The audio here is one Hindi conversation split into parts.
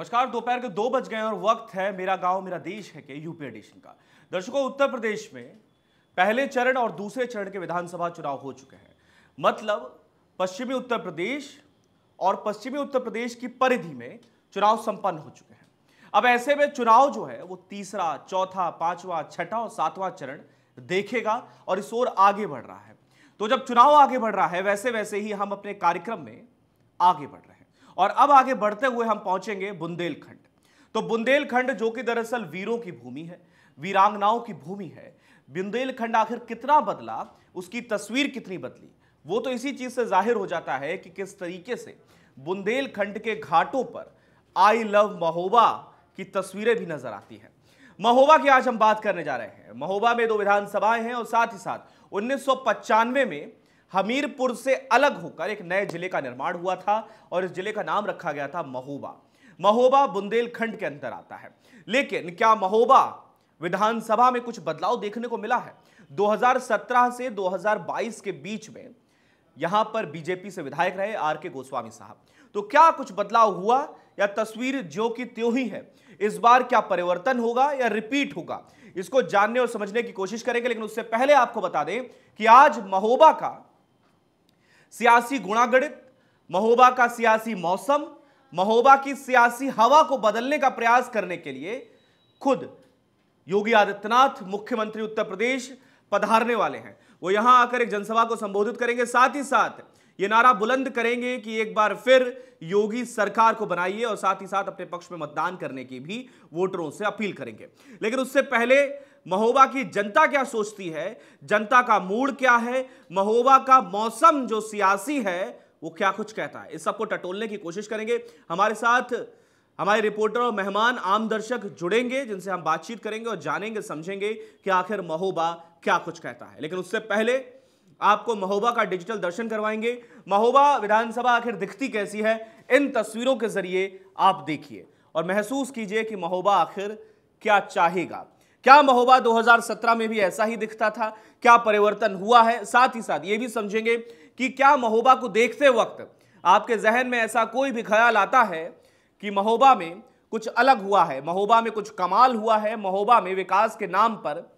नमस्कार दोपहर के दो बज गए और वक्त है मेरा गांव मेरा देश है के यूपी एडिशन का दर्शकों उत्तर प्रदेश में पहले चरण और दूसरे चरण के विधानसभा चुनाव हो चुके हैं मतलब पश्चिमी उत्तर प्रदेश और पश्चिमी उत्तर प्रदेश की परिधि में चुनाव संपन्न हो चुके हैं अब ऐसे में चुनाव जो है वो तीसरा चौथा पांचवा छठा और सातवां चरण देखेगा और इस ओर आगे बढ़ रहा है तो जब चुनाव आगे बढ़ रहा है वैसे वैसे ही हम अपने कार्यक्रम में आगे बढ़ रहे और अब आगे बढ़ते हुए हम पहुंचेंगे बुंदेलखंड तो बुंदेलखंड जो कि दरअसल वीरों की भूमि है वीरांगनाओं की भूमि है बुंदेलखंड आखिर कितना बदला उसकी तस्वीर कितनी बदली वो तो इसी चीज से जाहिर हो जाता है कि किस तरीके से बुंदेलखंड के घाटों पर आई लव महोबा की तस्वीरें भी नजर आती हैं महोबा की आज हम बात करने जा रहे हैं महोबा में दो विधानसभाएं हैं और साथ ही साथ उन्नीस में हमीरपुर से अलग होकर एक नए जिले का निर्माण हुआ था और इस जिले का नाम रखा गया था महोबा महोबा बुंदेलखंड के अंतर आता है लेकिन क्या महोबा विधानसभा में कुछ बदलाव देखने को मिला है 2017 से 2022 के बीच में यहां पर बीजेपी से विधायक रहे आर के गोस्वामी साहब तो क्या कुछ बदलाव हुआ या तस्वीर जो कि त्यों ही है इस बार क्या परिवर्तन होगा या रिपीट होगा इसको जानने और समझने की कोशिश करेंगे लेकिन उससे पहले आपको बता दें कि आज महोबा का सियासी गुणागणित महोबा का सियासी मौसम महोबा की सियासी हवा को बदलने का प्रयास करने के लिए खुद योगी आदित्यनाथ मुख्यमंत्री उत्तर प्रदेश पधारने वाले हैं वो यहां आकर एक जनसभा को संबोधित करेंगे साथ ही साथ ये नारा बुलंद करेंगे कि एक बार फिर योगी सरकार को बनाइए और साथ ही साथ अपने पक्ष में मतदान करने की भी वोटरों से अपील करेंगे लेकिन उससे पहले महोबा की जनता क्या सोचती है जनता का मूड क्या है महोबा का मौसम जो सियासी है वो क्या कुछ कहता है इस सबको टटोलने की कोशिश करेंगे हमारे साथ हमारे रिपोर्टर और मेहमान आम दर्शक जुड़ेंगे जिनसे हम बातचीत करेंगे और जानेंगे समझेंगे कि आखिर महोबा क्या कुछ कहता है लेकिन उससे पहले आपको महोबा का डिजिटल दर्शन करवाएंगे महोबा विधानसभा आखिर दिखती कैसी है इन तस्वीरों के जरिए आप देखिए और महसूस कीजिए कि महोबा आखिर क्या चाहेगा क्या महोबा 2017 में भी ऐसा ही दिखता था क्या परिवर्तन हुआ है साथ ही साथ ये भी समझेंगे कि क्या महोबा को देखते वक्त आपके जहन में ऐसा कोई भी ख्याल आता है कि महोबा में कुछ अलग हुआ है महोबा में कुछ कमाल हुआ है महोबा में विकास के नाम पर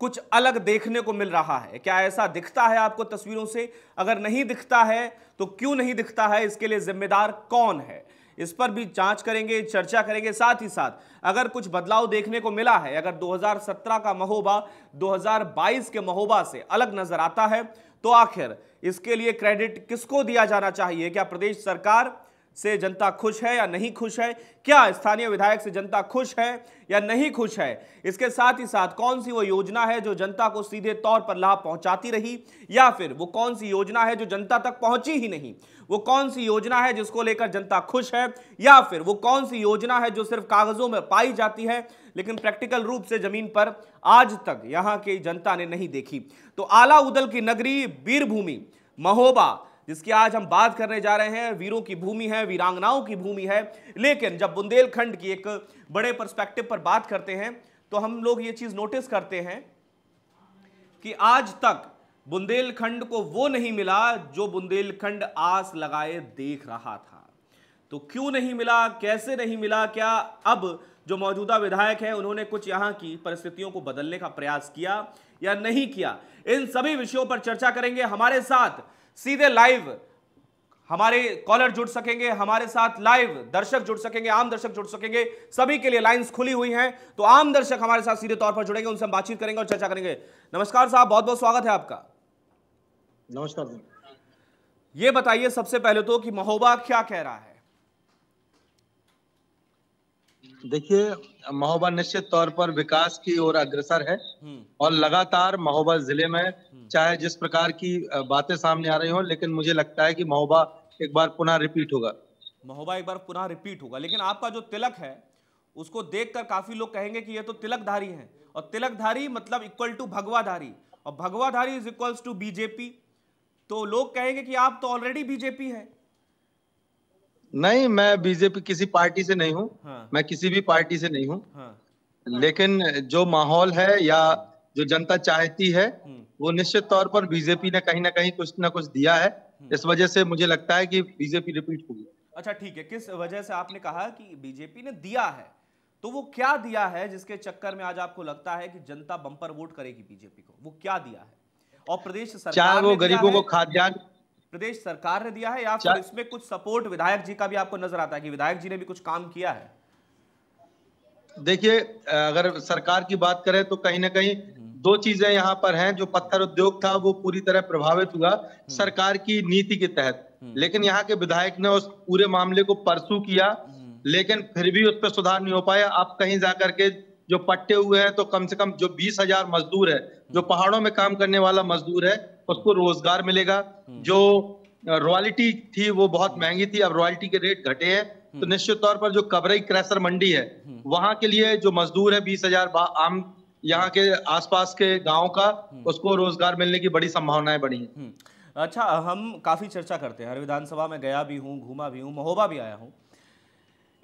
कुछ अलग देखने को मिल रहा है क्या ऐसा दिखता है आपको तस्वीरों से अगर नहीं दिखता है तो क्यों नहीं दिखता है इसके लिए जिम्मेदार कौन है इस पर भी जांच करेंगे चर्चा करेंगे साथ ही साथ अगर कुछ बदलाव देखने को मिला है अगर 2017 का महोबा 2022 के महोबा से अलग नजर आता है तो आखिर इसके लिए क्रेडिट किसको दिया जाना चाहिए क्या प्रदेश सरकार से जनता खुश है या नहीं खुश है क्या स्थानीय विधायक से जनता खुश है या नहीं खुश है इसके साथ ही साथ कौन सी वो योजना है जो जनता को सीधे तौर पर लाभ पहुंचाती रही या फिर वो कौन सी योजना है जो जनता तक पहुंची ही नहीं वो कौन सी योजना है जिसको लेकर जनता खुश है या फिर वो कौन सी योजना है जो सिर्फ कागजों में पाई जाती है लेकिन प्रैक्टिकल रूप से जमीन पर आज तक यहाँ की जनता ने नहीं देखी तो आला उदल की नगरी वीरभूमि महोबा जिसकी आज हम बात करने जा रहे हैं वीरों की भूमि है वीरांगनाओं की भूमि है लेकिन जब बुंदेलखंड की एक बड़े परस्पेक्टिव पर बात करते हैं तो हम लोग ये चीज़ नोटिस करते हैं कि आज तक बुंदेलखंड को वो नहीं मिला जो बुंदेलखंड आस लगाए देख रहा था तो क्यों नहीं मिला कैसे नहीं मिला क्या अब जो मौजूदा विधायक हैं उन्होंने कुछ यहां की परिस्थितियों को बदलने का प्रयास किया या नहीं किया इन सभी विषयों पर चर्चा करेंगे हमारे साथ सीधे लाइव हमारे कॉलर जुड़ सकेंगे हमारे साथ लाइव दर्शक जुड़ सकेंगे आम दर्शक जुड़ सकेंगे सभी के लिए लाइंस खुली हुई हैं तो आम दर्शक हमारे साथ सीधे तौर पर जुड़ेंगे उनसे हम बातचीत करेंगे और चर्चा करेंगे नमस्कार साहब बहुत बहुत स्वागत है आपका नमस्कार ये बताइए सबसे पहले तो कि महोबा क्या कह रहा है देखिए महोबा निश्चित तौर पर विकास की ओर अग्रसर है हम्म। और लगातार महोबा जिले में हम्म। चाहे जिस प्रकार की बातें सामने आ रही हो लेकिन मुझे लगता है कि महोबा एक बार पुनः रिपीट होगा महोबा एक बार पुनः रिपीट होगा लेकिन आपका जो तिलक है उसको देखकर काफी लोग कहेंगे कि ये तो तिलकधारी है और तिलकधारी मतलब इक्वल टू भगवाधारी और भगवाधारी इज इक्वल्स टू बीजेपी तो लोग कहेंगे कि आप तो ऑलरेडी बीजेपी है नहीं मैं बीजेपी किसी पार्टी से नहीं हूँ हाँ। मैं किसी भी पार्टी से नहीं हूँ हाँ। लेकिन जो माहौल है या जो जनता चाहती है हम्म। वो निश्चित तौर पर बीजेपी ने कहीं ना कहीं कुछ ना कुछ दिया है हम्म। इस वजह से मुझे लगता है कि बीजेपी रिपीट होगी अच्छा ठीक है किस वजह से आपने कहा कि बीजेपी ने दिया है तो वो क्या दिया है जिसके चक्कर में आज आपको लगता है कि जनता बंपर वोट करेगी बीजेपी को वो क्या दिया है और प्रदेश सरकार चाहे वो गरीबों को खाद्यान्न प्रदेश सरकार ने दिया है या फिर इसमें कुछ सपोर्ट विधायक जी का भी आपको नजर आता है कि विधायक जी ने भी कुछ काम किया है देखिए अगर सरकार की बात करें तो कहीं ना कहीं हम्म। दो चीजें यहाँ पर हैं जो पत्थर उद्योग था वो पूरी तरह प्रभावित हुआ हम्म। सरकार की नीति के तहत हम्म। लेकिन यहाँ के विधायक ने उस पूरे मामले को परसू किया लेकिन फिर भी उस पर सुधार नहीं हो पाया आप कहीं जा करके जो पट्टे हुए हैं तो कम से कम जो बीस हजार मजदूर है जो पहाड़ों में काम करने वाला मजदूर है उसको रोजगार मिलेगा हम्म। जो रॉयल्टी थी वो बहुत महंगी थी अब रॉयल्टी के रेट घटे हैं तो हम्म। निश्चित तौर पर जो कबरई क्रैसर मंडी है हम्म। वहां के लिए जो मजदूर है बीस हजार आम यहाँ के आसपास के गांव का उसको रोजगार मिलने की बड़ी संभावनाएं बढ़ी है अच्छा हम काफ़ी चर्चा करते हैं हर विधानसभा में गया भी हूँ घूमा भी हूँ महोबा भी आया हूँ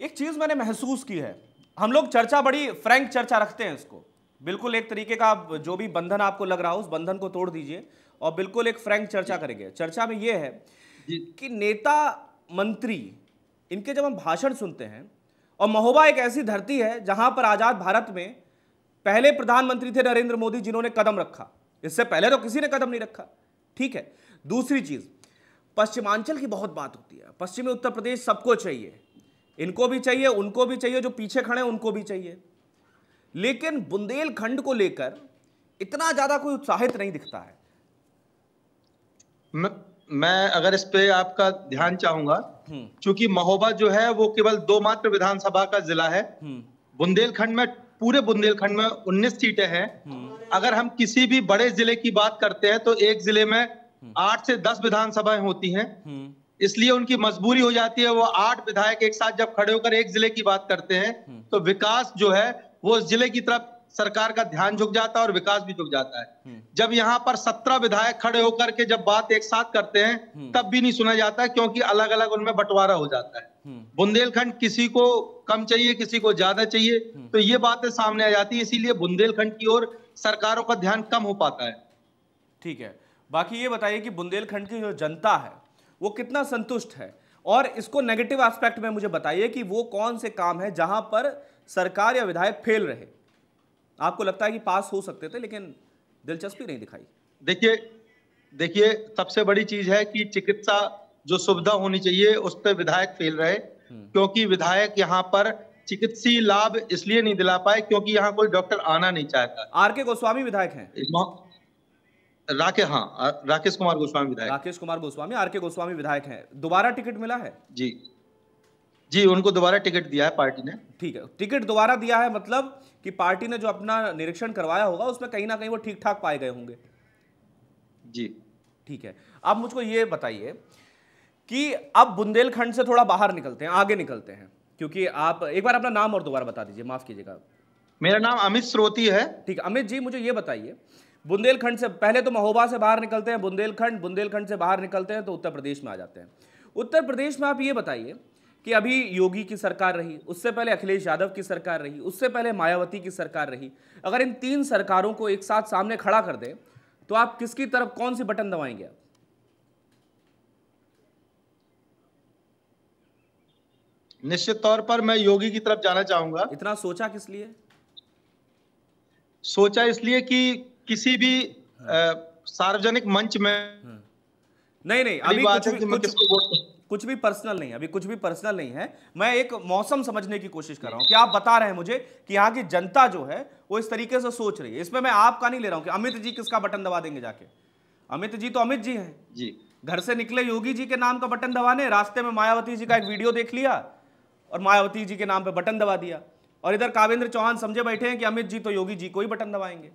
एक चीज़ मैंने महसूस की है हम लोग चर्चा बड़ी फ्रैंक चर्चा रखते हैं इसको बिल्कुल एक तरीके का जो भी बंधन आपको लग रहा हो उस बंधन को तोड़ दीजिए और बिल्कुल एक फ्रैंक चर्चा करेंगे चर्चा में ये है कि नेता मंत्री इनके जब हम भाषण सुनते हैं और महोबा एक ऐसी धरती है जहां पर आज़ाद भारत में पहले प्रधानमंत्री थे नरेंद्र मोदी जिन्होंने कदम रखा इससे पहले तो किसी ने कदम नहीं रखा ठीक है दूसरी चीज़ पश्चिमांचल की बहुत बात होती है पश्चिमी उत्तर प्रदेश सबको चाहिए इनको भी चाहिए उनको भी चाहिए जो पीछे खड़े हैं उनको भी चाहिए लेकिन बुंदेलखंड को लेकर इतना ज़्यादा कोई उत्साहित नहीं दिखता है मैं अगर इस पे आपका ध्यान चाहूंगा हम्म। क्योंकि महोबा जो है वो केवल दो मात्र विधानसभा का जिला है हम्म। बुंदेलखंड में पूरे बुंदेलखंड में 19 सीटें हैं हम्म। अगर हम किसी भी बड़े जिले की बात करते हैं तो एक जिले में आठ से दस विधानसभाएं होती हैं इसलिए उनकी मजबूरी हो जाती है वो आठ विधायक एक साथ जब खड़े होकर एक जिले की बात करते हैं हम्म। तो विकास जो है वो उस जिले की तरफ सरकार का ध्यान झुक जाता है और विकास भी झुक जाता है हम्म। जब यहाँ पर सत्रह विधायक खड़े होकर के जब बात एक साथ करते हैं हम्म। तब भी नहीं सुना जाता क्योंकि अलग अलग उनमें बंटवारा हो जाता है बुंदेलखंड किसी को कम चाहिए किसी को ज्यादा चाहिए तो ये बातें सामने आ जाती है इसीलिए बुंदेलखंड की ओर सरकारों का ध्यान कम हो पाता है ठीक है बाकी ये बताइए कि बुंदेलखंड की जो जनता है वो कितना संतुष्ट है और इसको नेगेटिव एस्पेक्ट में मुझे बताइए कि वो कौन से काम है जहां पर सरकार या विधायक फेल रहे आपको लगता है कि पास हो सकते थे लेकिन दिलचस्पी नहीं दिखाई देखिए देखिए सबसे बड़ी चीज है कि चिकित्सा जो सुविधा होनी चाहिए उस पर विधायक फेल रहे हम्म। क्योंकि विधायक यहाँ पर चिकित्सीय लाभ इसलिए नहीं दिला पाए क्योंकि यहाँ कोई डॉक्टर आना नहीं चाहता आर के गोस्वामी विधायक हैं राके हाँ राकेश कुमार गोस्वामी विधायक राकेश कुमार गोस्वामी आर के गोस्वामी विधायक हैं दोबारा टिकट मिला है जी जी उनको दोबारा टिकट दिया है पार्टी ने ठीक है टिकट दोबारा दिया है मतलब कि पार्टी ने जो अपना निरीक्षण करवाया होगा उसमें कहीं ना कहीं वो ठीक ठाक पाए गए होंगे जी ठीक है आप मुझको ये बताइए कि आप बुंदेलखंड से थोड़ा बाहर निकलते हैं आगे निकलते हैं क्योंकि आप एक बार अपना नाम और दोबारा बता दीजिए माफ कीजिएगा मेरा नाम अमित स्रोती है ठीक अमित जी मुझे ये बताइए बुंदेलखंड से पहले तो महोबा से बाहर निकलते हैं बुंदेलखंड बुंदेलखंड से बाहर निकलते हैं तो उत्तर प्रदेश में आ जाते हैं उत्तर प्रदेश में आप ये बताइए कि अभी योगी की सरकार रही उससे पहले अखिलेश यादव की सरकार रही उससे पहले मायावती की सरकार रही अगर इन तीन सरकारों को एक साथ सामने खड़ा कर दें तो आप किसकी तरफ कौन सी बटन दबाएंगे आप निश्चित तौर पर मैं योगी की तरफ जाना चाहूंगा इतना सोचा किस लिए सोचा इसलिए कि किसी भी हाँ। सार्वजनिक मंच में हाँ। नहीं नहीं अभी कुछ भी, कुछ, कुछ, भी पर्सनल नहीं अभी कुछ भी पर्सनल नहीं है मैं एक मौसम समझने की कोशिश कर रहा हूं कि आप बता रहे हैं मुझे कि यहाँ की जनता जो है वो इस तरीके से सोच रही है इसमें मैं आपका नहीं ले रहा हूं कि अमित जी किसका बटन दबा देंगे जाके अमित जी तो अमित जी हैं जी घर से निकले योगी जी के नाम का बटन दबाने रास्ते में मायावती जी का एक वीडियो देख लिया और मायावती जी के नाम पर बटन दबा दिया और इधर कावेंद्र चौहान समझे बैठे हैं कि अमित जी तो योगी जी को ही बटन दबाएंगे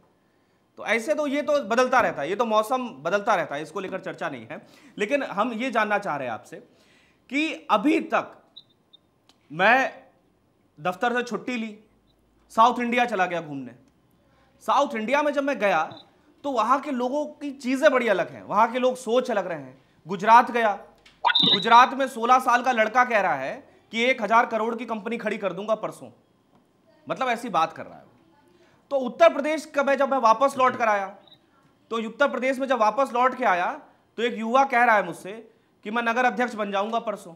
तो ऐसे तो ये तो बदलता रहता है ये तो मौसम बदलता रहता है इसको लेकर चर्चा नहीं है लेकिन हम ये जानना चाह रहे हैं आपसे कि अभी तक मैं दफ्तर से छुट्टी ली साउथ इंडिया चला गया घूमने साउथ इंडिया में जब मैं गया तो वहाँ के लोगों की चीज़ें बड़ी अलग हैं वहाँ के लोग सोच अलग रहे हैं गुजरात गया गुजरात में 16 साल का लड़का कह रहा है कि एक हज़ार करोड़ की कंपनी खड़ी कर दूंगा परसों मतलब ऐसी बात कर रहा है तो उत्तर प्रदेश का मैं जब मैं वापस लौट कर आया तो उत्तर प्रदेश में जब वापस लौट के आया तो एक युवा कह रहा है मुझसे कि मैं नगर अध्यक्ष बन जाऊंगा परसों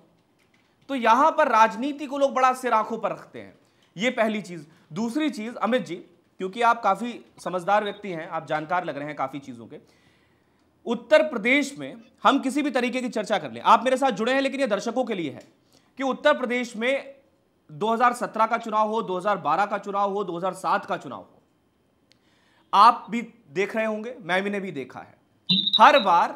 तो यहां पर राजनीति को लोग बड़ा सिर आंखों पर रखते हैं ये पहली चीज दूसरी चीज अमित जी क्योंकि आप काफी समझदार व्यक्ति हैं आप जानकार लग रहे हैं काफी चीजों के उत्तर प्रदेश में हम किसी भी तरीके की चर्चा कर लें आप मेरे साथ जुड़े हैं लेकिन ये दर्शकों के लिए है कि उत्तर प्रदेश में 2017 का चुनाव हो 2012 का चुनाव हो 2007 का चुनाव आप भी देख रहे होंगे मैं भी ने भी देखा है हर बार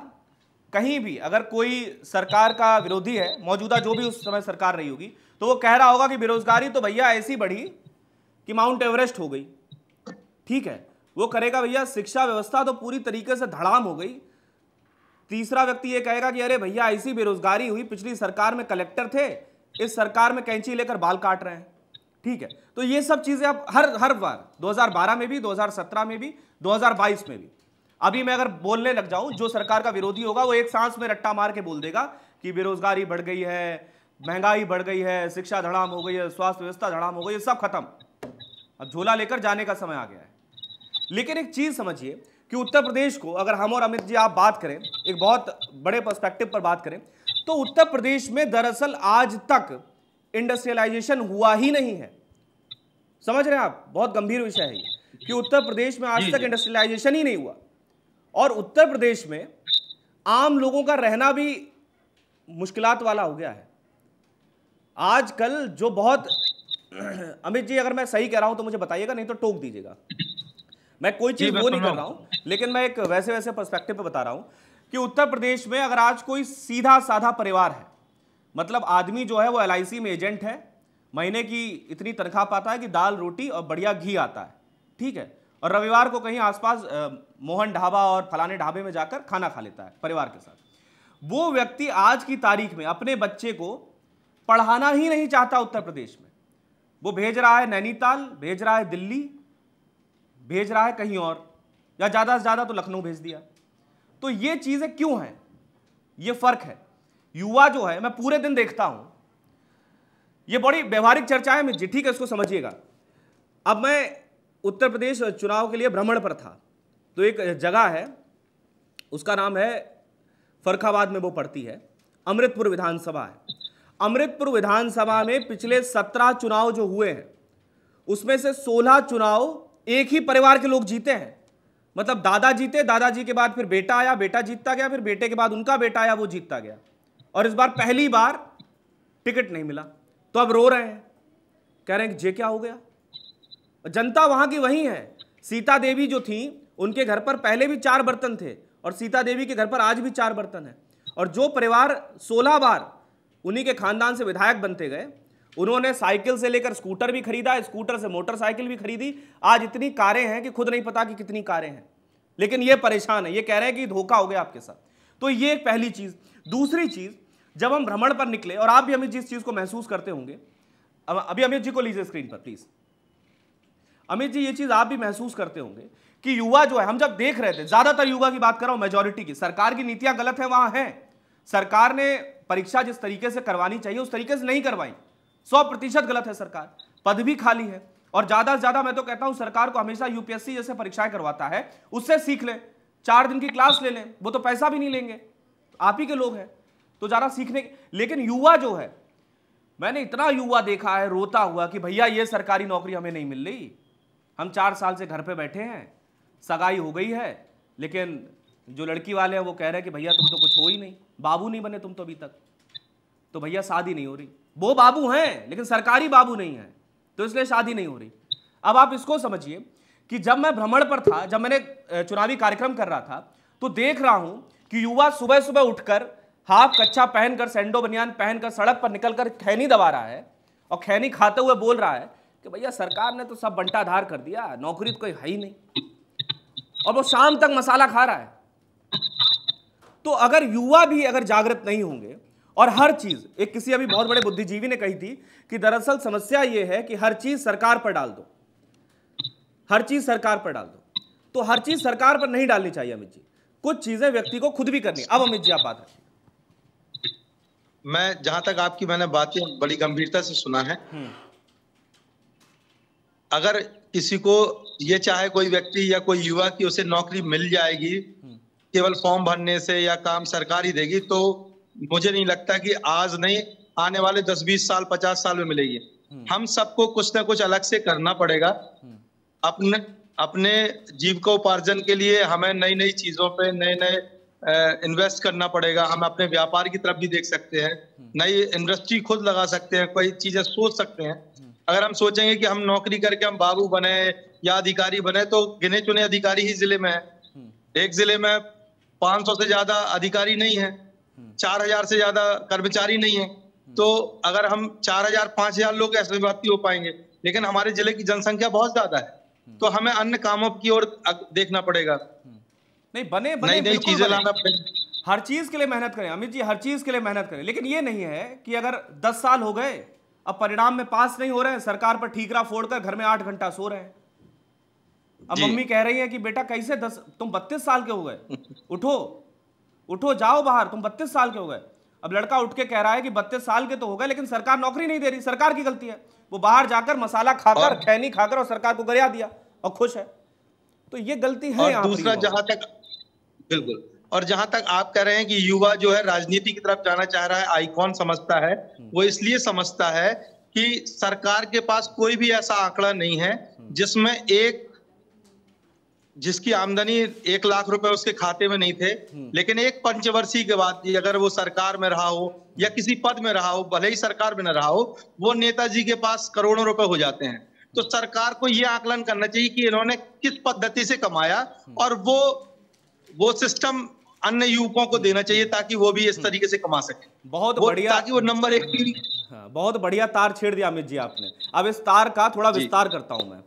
कहीं भी अगर कोई सरकार का विरोधी है मौजूदा जो भी उस समय सरकार रही होगी तो वो कह रहा होगा कि बेरोजगारी तो भैया ऐसी बढ़ी कि माउंट एवरेस्ट हो गई ठीक है वो करेगा भैया शिक्षा व्यवस्था तो पूरी तरीके से धड़ाम हो गई तीसरा व्यक्ति ये कहेगा कि अरे भैया ऐसी बेरोजगारी हुई पिछली सरकार में कलेक्टर थे इस सरकार में कैंची लेकर बाल काट रहे हैं ठीक है तो ये सब चीजें आप हर हर बार 2012 में भी 2017 में भी 2022 में भी अभी मैं अगर बोलने लग जाऊं जो सरकार का विरोधी होगा वो एक सांस में रट्टा मार के बोल देगा कि बेरोजगारी बढ़ गई है महंगाई बढ़ गई है शिक्षा धड़ाम हो गई है स्वास्थ्य व्यवस्था धड़ाम हो गई है सब खत्म अब झोला लेकर जाने का समय आ गया है लेकिन एक चीज समझिए कि उत्तर प्रदेश को अगर हम और अमित जी आप बात करें एक बहुत बड़े पर्सपेक्टिव पर बात करें तो उत्तर प्रदेश में दरअसल आज तक इंडस्ट्रियलाइजेशन हुआ ही नहीं है समझ रहे हैं आप बहुत गंभीर विषय है कि उत्तर प्रदेश में आज तक इंडस्ट्रियलाइजेशन ही नहीं हुआ और उत्तर प्रदेश में आम लोगों का रहना भी मुश्किलात वाला हो गया है आजकल जो बहुत अमित जी अगर मैं सही कह रहा हूं तो मुझे बताइएगा नहीं तो टोक दीजिएगा मैं कोई चीज वो नहीं कर रहा हूं लेकिन मैं एक वैसे वैसे पर्सपेक्टिव पे बता रहा हूं कि उत्तर प्रदेश में अगर आज कोई सीधा साधा परिवार है मतलब आदमी जो है वो एल में एजेंट है महीने की इतनी तनख्वाह पाता है कि दाल रोटी और बढ़िया घी आता है ठीक है और रविवार को कहीं आसपास आ, मोहन ढाबा और फलाने ढाबे में जाकर खाना खा लेता है परिवार के साथ वो व्यक्ति आज की तारीख में अपने बच्चे को पढ़ाना ही नहीं चाहता उत्तर प्रदेश में वो भेज रहा है नैनीताल भेज रहा है दिल्ली भेज रहा है कहीं और या ज़्यादा से ज़्यादा तो लखनऊ भेज दिया तो ये चीज़ें क्यों हैं ये फ़र्क है युवा जो है मैं पूरे दिन देखता हूं ये बड़ी व्यवहारिक चर्चा है ठीक है इसको समझिएगा अब मैं उत्तर प्रदेश चुनाव के लिए भ्रमण पर था तो एक जगह है उसका नाम है फरखाबाद में वो पड़ती है अमृतपुर विधानसभा है अमृतपुर विधानसभा में पिछले सत्रह चुनाव जो हुए हैं उसमें से सोलह चुनाव एक ही परिवार के लोग जीते हैं मतलब दादा जीते दादाजी के बाद फिर बेटा आया बेटा जीतता गया फिर बेटे के बाद उनका बेटा आया वो जीतता गया और इस बार पहली बार टिकट नहीं मिला तो अब रो रहे हैं कह रहे हैं कि जे क्या हो गया जनता वहां की वही है सीता देवी जो थी उनके घर पर पहले भी चार बर्तन थे और सीता देवी के घर पर आज भी चार बर्तन है और जो परिवार सोलह बार उन्हीं के खानदान से विधायक बनते गए उन्होंने साइकिल से लेकर स्कूटर भी खरीदा स्कूटर से मोटरसाइकिल भी खरीदी आज इतनी कारें हैं कि खुद नहीं पता कि कितनी कारें हैं लेकिन ये परेशान है ये कह रहे हैं कि धोखा हो गया आपके साथ तो ये एक पहली चीज दूसरी चीज जब हम भ्रमण पर निकले और आप भी अमित जी इस चीज़ को महसूस करते होंगे अभी अमित जी को लीजिए स्क्रीन पर प्लीज़ अमित जी ये चीज़ आप भी महसूस करते होंगे कि युवा जो है हम जब देख रहे थे ज़्यादातर युवा की बात कर रहा हूँ मेजोरिटी की सरकार की नीतियाँ गलत है वहाँ हैं सरकार ने परीक्षा जिस तरीके से करवानी चाहिए उस तरीके से नहीं करवाई सौ प्रतिशत गलत है सरकार पद भी खाली है और ज़्यादा से ज़्यादा मैं तो कहता हूँ सरकार को हमेशा यूपीएससी जैसे परीक्षाएं करवाता है उससे सीख लें चार दिन की क्लास ले लें वो तो पैसा भी नहीं लेंगे आप ही के लोग हैं तो ज़रा सीखने लेकिन युवा जो है मैंने इतना युवा देखा है रोता हुआ कि भैया ये सरकारी नौकरी हमें नहीं मिल रही हम चार साल से घर पे बैठे हैं सगाई हो गई है लेकिन जो लड़की वाले हैं वो कह रहे हैं कि भैया तुम तो कुछ हो ही नहीं बाबू नहीं बने तुम तो अभी तक तो भैया शादी नहीं हो रही वो बाबू हैं लेकिन सरकारी बाबू नहीं है तो इसलिए शादी नहीं हो रही अब आप इसको समझिए कि जब मैं भ्रमण पर था जब मैंने चुनावी कार्यक्रम कर रहा था तो देख रहा हूं कि युवा सुबह सुबह उठकर हाफ कच्चा पहनकर सेंडो बनियान पहनकर सड़क पर निकलकर खैनी दबा रहा है और खैनी खाते हुए बोल रहा है कि भैया सरकार ने तो सब बंटाधार कर दिया नौकरी तो कोई है ही नहीं और वो शाम तक मसाला खा रहा है तो अगर युवा भी अगर जागृत नहीं होंगे और हर चीज एक किसी अभी बहुत बड़े बुद्धिजीवी ने कही थी कि दरअसल समस्या यह है कि हर चीज सरकार पर डाल दो हर चीज सरकार पर डाल दो तो हर चीज सरकार पर नहीं डालनी चाहिए अमित जी कुछ चीजें व्यक्ति को खुद भी करनी अब अमित जी आप बात रखिए मैं जहां तक आपकी मैंने बातें बड़ी गंभीरता से सुना है हम्म। अगर किसी को ये चाहे कोई व्यक्ति या कोई युवा की उसे नौकरी मिल जाएगी हम्म। केवल फॉर्म भरने से या काम सरकारी देगी तो मुझे नहीं लगता कि आज नहीं आने वाले दस बीस साल पचास साल में मिलेगी हम्म। हम सबको कुछ ना कुछ अलग से करना पड़ेगा अपने अपने जीविकोपार्जन के लिए हमें नई नई चीजों पे नए नए इन्वेस्ट करना पड़ेगा हम अपने व्यापार की तरफ भी देख सकते हैं हम्म। नई इंडस्ट्री खुद लगा सकते हैं कोई चीजें सोच सकते हैं हम्म। अगर हम सोचेंगे कि हम नौकरी करके हम बाबू बने या अधिकारी बने तो गिने चुने अधिकारी ही जिले में है हम्म। एक जिले में पांच से ज्यादा अधिकारी नहीं है चार से ज्यादा कर्मचारी नहीं है तो अगर हम चार हजार पांच हजार लोग ऐसे भर्ती हो पाएंगे लेकिन हमारे जिले की जनसंख्या बहुत ज्यादा है तो हमें अन्य कामों की ओर देखना पड़ेगा नहीं बने बने नहीं, चीजें लाना हर चीज के लिए मेहनत करें अमित जी हर चीज के लिए मेहनत करें लेकिन ये नहीं है कि अगर दस साल हो गए अब परिणाम में पास नहीं हो रहे हैं सरकार पर ठीकरा फोड़कर घर में आठ घंटा सो रहे हैं अब मम्मी कह रही है कि बेटा कैसे दस तुम बत्तीस साल के हो गए उठो उठो जाओ बाहर तुम बत्तीस साल के हो गए अब लड़का उठ के कह रहा है कि बत्तीस साल के तो हो गए लेकिन सरकार नौकरी नहीं दे रही सरकार की गलती है वो बाहर जाकर मसाला खाकर खैनी खाकर और सरकार को गरिया दिया और खुश है तो ये गलती है दूसरा जहां तक बिल्कुल और जहां तक आप कह रहे हैं कि युवा जो है राजनीति की तरफ जाना चाह रहा है आईकॉन समझता है हम्म। वो इसलिए समझता है कि सरकार के पास कोई भी ऐसा आंकड़ा नहीं है हम्म। जिसमें एक जिसकी आमदनी एक लाख रुपए उसके खाते में नहीं थे हम्म। लेकिन एक पंचवर्षीय के बाद अगर वो सरकार में रहा हो या किसी पद में रहा हो भले ही सरकार में न रहा हो वो नेताजी के पास करोड़ों रुपए हो जाते हैं तो सरकार को ये आकलन करना चाहिए कि इन्होंने किस पद्धति से कमाया और वो वो सिस्टम अन्य युवकों को देना चाहिए ताकि वो भी इस हम्म। तरीके से कमा सके बहुत बढ़िया ताकि वो नंबर एक हाँ, बहुत बढ़िया तार छेड़ दिया अमित जी आपने अब इस तार का थोड़ा विस्तार करता हूं मैं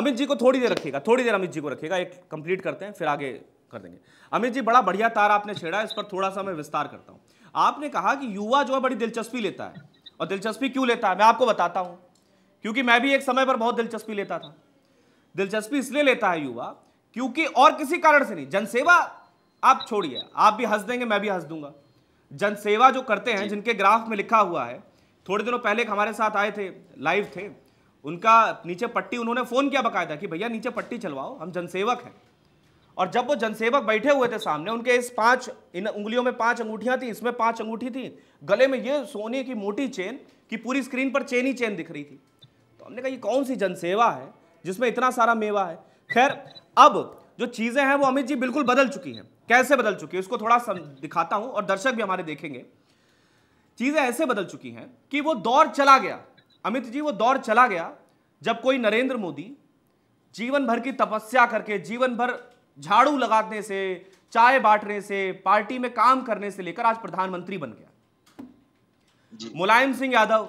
अमित जी को थोड़ी देर रखिएगा थोड़ी देर अमित जी को रखिएगा एक कंप्लीट करते हैं फिर आगे कर देंगे अमित जी बड़ा बढ़िया तार आपने छेड़ा इस पर थोड़ा सा मैं विस्तार करता हूँ आपने कहा कि युवा जो है बड़ी दिलचस्पी लेता है और दिलचस्पी क्यों लेता है मैं आपको बताता हूँ क्योंकि मैं भी एक समय पर बहुत दिलचस्पी लेता था दिलचस्पी इसलिए लेता है युवा क्योंकि और किसी कारण से नहीं जनसेवा आप छोड़िए आप भी हंस देंगे मैं भी हंस दूंगा जनसेवा जो करते हैं जिनके ग्राफ में लिखा हुआ है थोड़े दिनों पहले हमारे साथ आए थे लाइव थे उनका नीचे पट्टी उन्होंने फ़ोन किया बकायदा कि भैया नीचे पट्टी चलवाओ हम जनसेवक हैं और जब वो जनसेवक बैठे हुए थे सामने उनके इस पांच इन उंगलियों में पांच अंगूठियां थी इसमें पांच अंगूठी थी गले में ये सोने की मोटी चेन कि पूरी स्क्रीन पर चेन ही चेन दिख रही थी तो हमने कहा ये कौन सी जनसेवा है जिसमें इतना सारा मेवा है खैर अब जो चीज़ें हैं वो अमित जी बिल्कुल बदल चुकी हैं कैसे बदल चुकी है उसको थोड़ा दिखाता हूं और दर्शक भी हमारे देखेंगे चीज़ें ऐसे बदल चुकी हैं कि वो दौर चला गया अमित जी वो दौर चला गया जब कोई नरेंद्र मोदी जीवन भर की तपस्या करके जीवन भर झाड़ू लगाने से चाय बांटने से पार्टी में काम करने से लेकर आज प्रधानमंत्री बन गया मुलायम सिंह यादव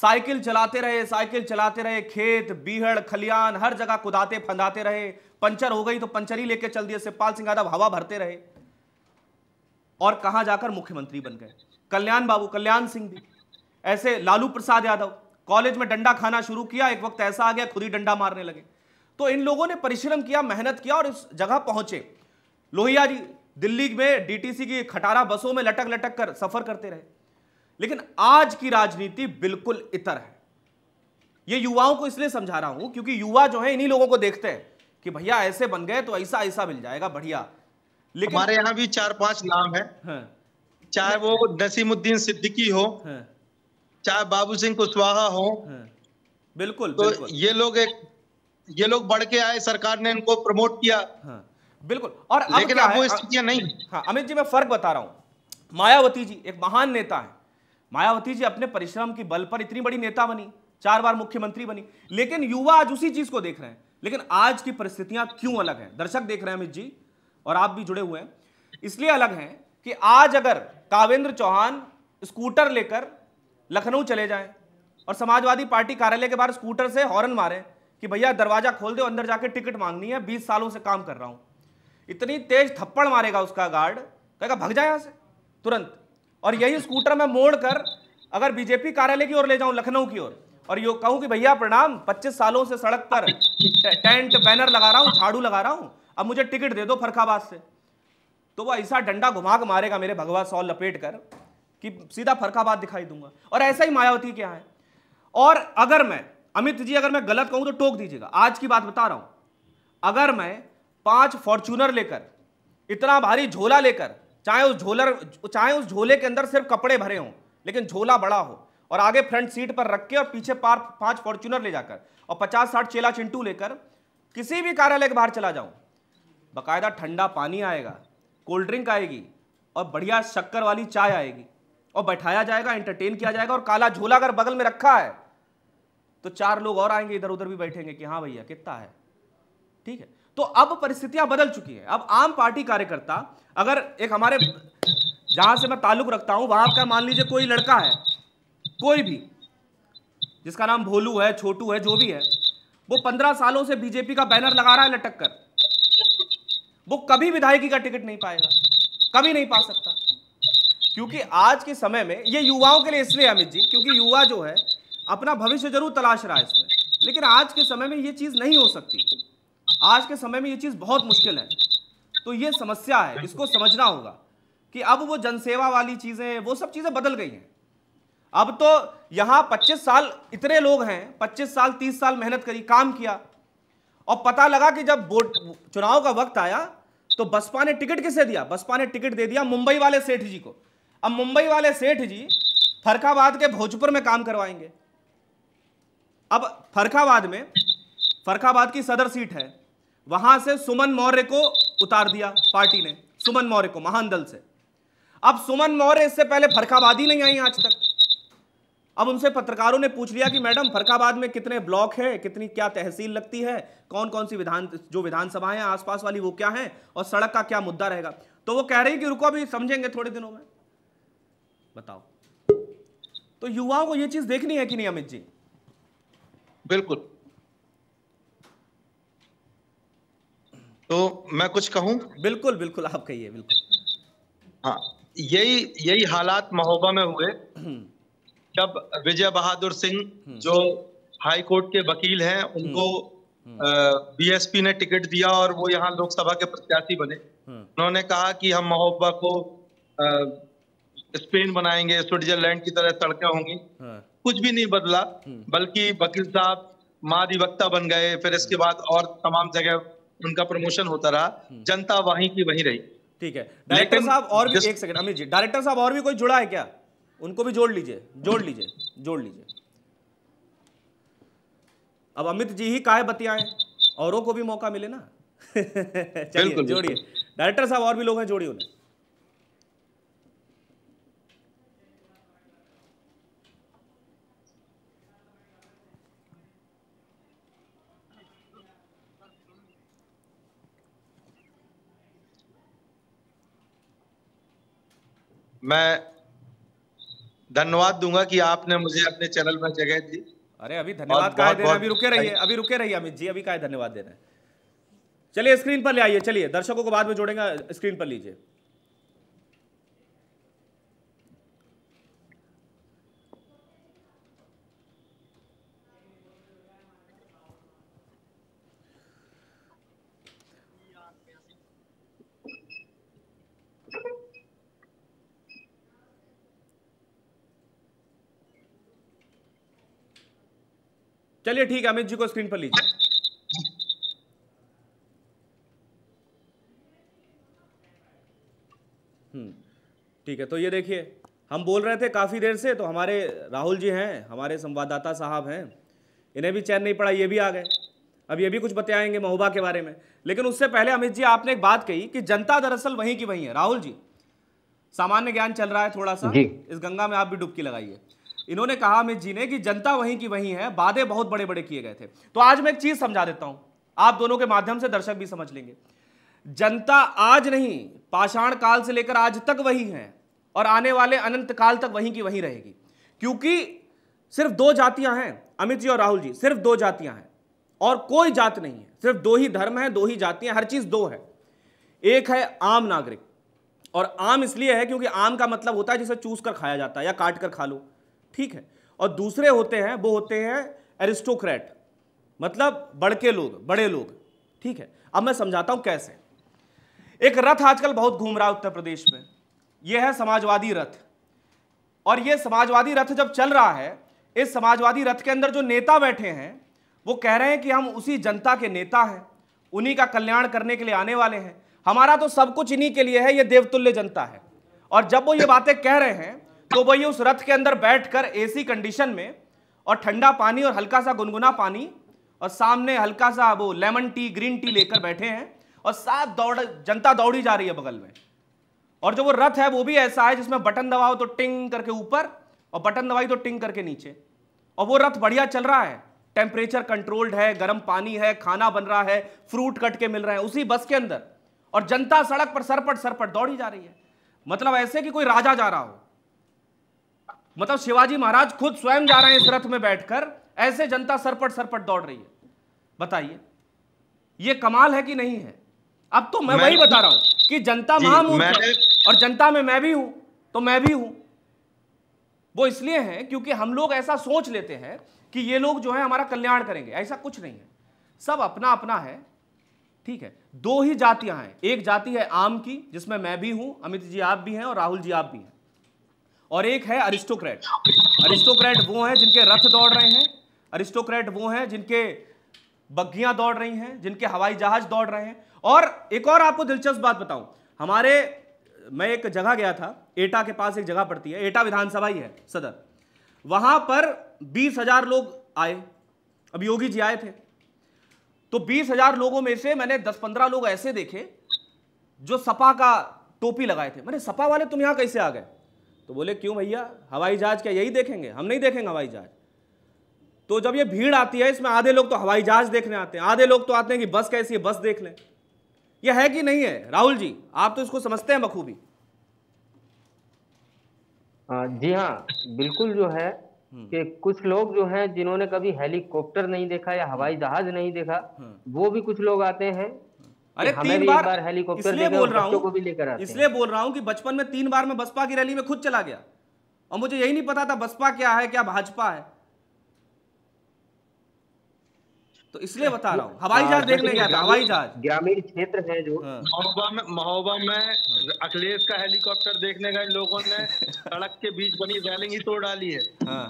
साइकिल चलाते रहे साइकिल चलाते रहे खेत बीहड़ खलियान हर जगह कुदाते फंदाते रहे पंचर हो गई तो पंचर ही लेकर चल दिए शिवपाल सिंह यादव हवा भरते रहे और कहा जाकर मुख्यमंत्री बन गए कल्याण बाबू कल्याण सिंह भी ऐसे लालू प्रसाद यादव कॉलेज में डंडा खाना शुरू किया एक वक्त ऐसा आ गया खुद ही डंडा मारने लगे तो इन लोगों ने परिश्रम किया मेहनत किया और इस जगह पहुंचे लोहिया जी दिल्ली में डीटीसी की खटारा बसों में लटक लटक कर सफर करते रहे लेकिन आज की राजनीति बिल्कुल इतर है ये युवाओं को इसलिए समझा रहा हूं क्योंकि युवा जो है इन्हीं लोगों को देखते हैं कि भैया ऐसे बन गए तो ऐसा ऐसा मिल जाएगा बढ़िया लेकिन हमारे यहाँ भी चार पांच नाम है हाँ। चाहे वो नसीमुद्दीन सिद्दीकी हो हाँ। चाहे बाबू सिंह कुशवाहा हो हाँ। बिल्कुल तो बिल्कुल। ये लोग एक ये लोग बढ़ के आए सरकार ने इनको प्रमोट किया हाँ। बिल्कुल और अब लेकिन अब वो नहीं हाँ अमित जी मैं फर्क बता रहा हूँ मायावती जी एक महान नेता है मायावती जी अपने परिश्रम की बल पर इतनी बड़ी नेता बनी चार बार मुख्यमंत्री बनी लेकिन युवा आज उसी चीज को देख रहे हैं लेकिन आज की परिस्थितियां क्यों अलग हैं दर्शक देख रहे हैं अमित जी और आप भी जुड़े हुए हैं इसलिए अलग हैं कि आज अगर कावेंद्र चौहान स्कूटर लेकर लखनऊ चले जाएं और समाजवादी पार्टी कार्यालय के बाहर स्कूटर से हॉर्न मारें कि भैया दरवाजा खोल दो अंदर जाके टिकट मांगनी है बीस सालों से काम कर रहा हूं इतनी तेज थप्पड़ मारेगा उसका गार्ड कहेगा भग जाए यहां से तुरंत और यही स्कूटर में मोड़ कर अगर बीजेपी कार्यालय की ओर ले जाऊं लखनऊ की ओर और यो कहूं कि भैया प्रणाम 25 सालों से सड़क पर टेंट बैनर लगा रहा हूं झाड़ू लगा रहा हूं अब मुझे टिकट दे दो फरखाबाद से तो वह ऐसा डंडा घुमा के मारेगा मेरे भगवान सौ लपेट कर कि सीधा फरखाबाद दिखाई दूंगा और ऐसा ही मायावती क्या है और अगर मैं अमित जी अगर मैं गलत कहूं तो टोक दीजिएगा आज की बात बता रहा हूं अगर मैं पांच फॉर्चूनर लेकर इतना भारी झोला लेकर चाहे उस झोलर चाहे उस झोले के अंदर सिर्फ कपड़े भरे हों लेकिन झोला बड़ा हो और आगे फ्रंट सीट पर रख के और पीछे पार पांच फॉर्चूनर ले जाकर और पचास साठ चेला चिंटू लेकर किसी भी कार्यालय के बाहर चला जाऊं बकायदा ठंडा पानी आएगा कोल्ड ड्रिंक आएगी और बढ़िया शक्कर वाली चाय आएगी और बैठाया जाएगा एंटरटेन किया जाएगा और काला झोला अगर बगल में रखा है तो चार लोग और आएंगे इधर उधर भी बैठेंगे कि हाँ भैया कितना है ठीक है तो अब परिस्थितियां बदल चुकी हैं अब आम पार्टी कार्यकर्ता अगर एक हमारे जहां से मैं ताल्लुक रखता हूं वहां का मान लीजिए कोई लड़का है कोई भी जिसका नाम भोलू है छोटू है जो भी है वो पंद्रह सालों से बीजेपी का बैनर लगा रहा है लटक कर वो कभी विधायकी का टिकट नहीं पाएगा कभी नहीं पा सकता क्योंकि आज के समय में ये युवाओं के लिए इसलिए अमित जी क्योंकि युवा जो है अपना भविष्य जरूर तलाश रहा है इसमें लेकिन आज के समय में ये चीज़ नहीं हो सकती आज के समय में ये चीज़ बहुत मुश्किल है तो ये समस्या है इसको समझना होगा कि अब वो जनसेवा वाली चीज़ें वो सब चीज़ें बदल गई हैं अब तो यहां 25 साल इतने लोग हैं 25 साल 30 साल मेहनत करी काम किया और पता लगा कि जब वोट चुनाव का वक्त आया तो बसपा ने टिकट किसे दिया बसपा ने टिकट दे दिया मुंबई वाले सेठ जी को अब मुंबई वाले सेठ जी फरखाबाद के भोजपुर में काम करवाएंगे अब फरखाबाद में फरखाबाद की सदर सीट है वहां से सुमन मौर्य को उतार दिया पार्टी ने सुमन मौर्य को महान दल से अब सुमन मौर्य इससे पहले फरखाबाद ही नहीं आई आज तक अब उनसे पत्रकारों ने पूछ लिया कि मैडम फरकाबाद में कितने ब्लॉक हैं कितनी क्या तहसील लगती है कौन कौन सी विधान जो विधानसभाएं हैं आसपास वाली वो क्या हैं और सड़क का क्या मुद्दा रहेगा तो वो कह रही कि रुको अभी समझेंगे थोड़े दिनों में बताओ तो युवाओं को ये चीज देखनी है कि नहीं अमित जी बिल्कुल तो मैं कुछ कहूं बिल्कुल बिल्कुल आप कहिए बिल्कुल हाँ यही यही हालात महोबा में हुए हम्म। जब विजय बहादुर सिंह हम्म। जो हाई कोर्ट के वकील हैं उनको बीएसपी हम्म। ने टिकट दिया और वो यहाँ लोकसभा के प्रत्याशी बने हम्म। उन्होंने कहा कि हम महोबा को स्पेन बनाएंगे स्विट्जरलैंड की तरह सड़कें होंगी हाँ। कुछ भी नहीं बदला बल्कि वकील साहब महाधिवक्ता बन गए फिर इसके बाद और तमाम जगह उनका प्रमोशन होता रहा जनता वहीं की वहीं रही ठीक है डायरेक्टर साहब और भी एक सेकंड अमित जी डायरेक्टर साहब और भी कोई जुड़ा है क्या उनको भी जोड़ लीजिए जोड़ लीजिए जोड़ लीजिए अब अमित जी ही काहे बतियाएं औरों को भी मौका मिले ना चलिए जोड़िए डायरेक्टर साहब और भी लोग हैं जोड़िए उन्हें मैं धन्यवाद दूंगा कि आपने मुझे अपने चैनल में जगह दी अरे अभी धन्यवाद का देना अभी रुके रहिए अभी रुके रहिए अमित जी अभी का धन्यवाद देना चलिए स्क्रीन पर ले आइए चलिए दर्शकों को बाद में जोड़ेंगे स्क्रीन पर लीजिए चलिए ठीक है अमित जी को स्क्रीन पर लीजिए हम्म, ठीक है तो ये देखिए हम बोल रहे थे काफ़ी देर से तो हमारे राहुल जी हैं हमारे संवाददाता साहब हैं इन्हें भी चैन नहीं पड़ा ये भी आ गए अब ये भी कुछ बताएंगे महोबा के बारे में लेकिन उससे पहले अमित जी आपने एक बात कही कि जनता दरअसल वहीं की वहीं है राहुल जी सामान्य ज्ञान चल रहा है थोड़ा सा इस गंगा में आप भी डुबकी लगाइए इन्होंने कहा अमित जी ने कि जनता वहीं की वहीं है वादे बहुत बड़े बड़े किए गए थे तो आज मैं एक चीज समझा देता हूं आप दोनों के माध्यम से दर्शक भी समझ लेंगे जनता आज नहीं पाषाण काल से लेकर आज तक वही है और आने वाले अनंत काल तक वहीं की वहीं रहेगी क्योंकि सिर्फ दो जातियां हैं अमित जी और राहुल जी सिर्फ दो जातियां हैं और कोई जात नहीं है सिर्फ दो ही धर्म है दो ही जातियां हर चीज दो है एक है आम नागरिक और आम इसलिए है क्योंकि आम का मतलब होता है जिसे चूस कर खाया जाता है या काट कर खा लो ठीक है और दूसरे होते हैं वो होते हैं एरिस्टोक्रेट मतलब बड़के लोग बड़े लोग ठीक है अब मैं समझाता हूं कैसे एक रथ आजकल बहुत घूम रहा है उत्तर प्रदेश में यह है समाजवादी रथ और यह समाजवादी रथ जब चल रहा है इस समाजवादी रथ के अंदर जो नेता बैठे हैं वो कह रहे हैं कि हम उसी जनता के नेता हैं उन्हीं का कल्याण करने के लिए आने वाले हैं हमारा तो सब कुछ इन्हीं के लिए है ये देवतुल्य जनता है और जब वो ये बातें कह रहे हैं तो वही उस रथ के अंदर बैठकर एसी कंडीशन में और ठंडा पानी और हल्का सा गुनगुना पानी और सामने हल्का सा वो लेमन टी ग्रीन टी लेकर बैठे हैं और साथ दौड़ जनता दौड़ी जा रही है बगल में और जो वो रथ है वो भी ऐसा है जिसमें बटन दबाओ तो टिंग करके ऊपर और बटन दबाई तो टिंग करके नीचे और वो रथ बढ़िया चल रहा है टेम्परेचर कंट्रोल्ड है गर्म पानी है खाना बन रहा है फ्रूट कट के मिल रहे हैं उसी बस के अंदर और जनता सड़क पर सरपट सरपट दौड़ी जा रही है मतलब ऐसे कि कोई राजा जा रहा हो मतलब शिवाजी महाराज खुद स्वयं जा रहे हैं इस रथ में बैठकर ऐसे जनता सरपट सरपट दौड़ रही है बताइए ये कमाल है कि नहीं है अब तो मैं, मैं वही बता रहा हूं कि जनता महामूर्ख है और जनता में मैं भी हूं तो मैं भी हूं वो इसलिए है क्योंकि हम लोग ऐसा सोच लेते हैं कि ये लोग जो है हमारा कल्याण करेंगे ऐसा कुछ नहीं है सब अपना अपना है ठीक है दो ही जातियां हैं एक जाति है आम की जिसमें मैं भी हूं अमित जी आप भी हैं और राहुल जी आप भी हैं और एक है अरिस्टोक्रेट अरिस्टोक्रेट वो हैं जिनके रथ दौड़ रहे हैं अरिस्टोक्रेट वो हैं जिनके बग्घियां दौड़ रही हैं जिनके हवाई जहाज दौड़ रहे हैं और एक और आपको दिलचस्प बात बताऊं हमारे मैं एक जगह गया था एटा के पास एक जगह पड़ती है एटा विधानसभा ही है सदर वहां पर बीस हजार लोग आए अब योगी जी आए थे तो बीस हजार लोगों में से मैंने दस पंद्रह लोग ऐसे देखे जो सपा का टोपी लगाए थे मैंने सपा वाले तुम यहां कैसे आ गए तो बोले क्यों भैया हवाई जहाज क्या यही देखेंगे हम नहीं देखेंगे हवाई जहाज तो जब ये भीड़ आती है इसमें आधे लोग तो हवाई जहाज देखने आते हैं आधे लोग तो आते हैं कि बस कैसी है बस देख लें ये है कि नहीं है राहुल जी आप तो इसको समझते हैं बखूबी हाँ, जी हाँ बिल्कुल जो है हम्म। कि कुछ लोग जो हैं जिन्होंने कभी हेलीकॉप्टर नहीं देखा या हवाई हम्म। जहाज नहीं देखा हम्म। वो भी कुछ लोग आते हैं अरे तीन बार, बार इसलिए बोल रहा हूँ इसलिए बोल रहा हूँ कि बचपन में तीन बार मैं बसपा की रैली में खुद चला गया और मुझे यही नहीं पता था बसपा क्या है क्या भाजपा है तो इसलिए बता रहा हूँ हवाई हाँ, जहाज देखने गया था हवाई जहाज ग्रामीण क्षेत्र है जो हाँ। महोबा में महोबा में अखिलेश का हेलीकॉप्टर देखने गए लोगों ने सड़क के बीच बनी रैलिंग ही तोड़ डाली है हाँ।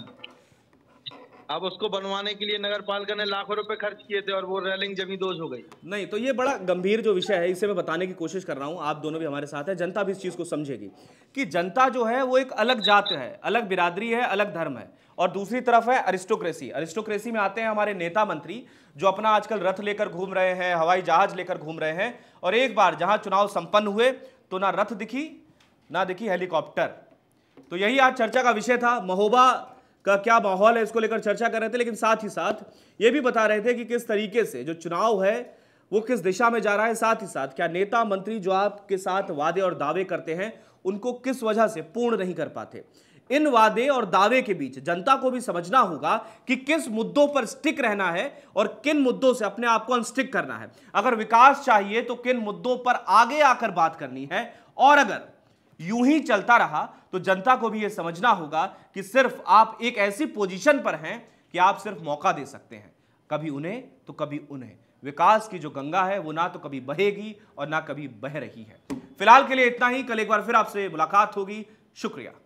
अब उसको बनवाने के लिए नगर पालिका ने लाखों रुपए खर्च किए थे और वो रेलिंग जमी दोज हो गई नहीं तो ये बड़ा गंभीर जो विषय है इसे मैं बताने की कोशिश कर रहा हूँ आप दोनों भी हमारे साथ हैं जनता भी इस चीज़ को समझेगी कि जनता जो है वो एक अलग जात है अलग बिरादरी है अलग धर्म है और दूसरी तरफ है अरिस्टोक्रेसी अरिस्टोक्रेसी में आते हैं हमारे नेता मंत्री जो अपना आजकल रथ लेकर घूम रहे हैं हवाई जहाज लेकर घूम रहे हैं और एक बार जहां चुनाव संपन्न हुए तो ना रथ दिखी ना दिखी हेलीकॉप्टर तो यही आज चर्चा का विषय था महोबा का क्या माहौल है इसको लेकर चर्चा कर रहे थे लेकिन साथ ही साथ ये भी बता रहे थे कि किस तरीके से जो चुनाव है वो किस दिशा में जा रहा है साथ ही साथ क्या नेता मंत्री जो आपके साथ वादे और दावे करते हैं उनको किस वजह से पूर्ण नहीं कर पाते इन वादे और दावे के बीच जनता को भी समझना होगा कि किस मुद्दों पर स्टिक रहना है और किन मुद्दों से अपने आप को अनस्टिक करना है अगर विकास चाहिए तो किन मुद्दों पर आगे आकर बात करनी है और अगर यूं ही चलता रहा तो जनता को भी यह समझना होगा कि सिर्फ आप एक ऐसी पोजीशन पर हैं कि आप सिर्फ मौका दे सकते हैं कभी उन्हें तो कभी उन्हें विकास की जो गंगा है वो ना तो कभी बहेगी और ना कभी बह रही है फिलहाल के लिए इतना ही कल एक बार फिर आपसे मुलाकात होगी शुक्रिया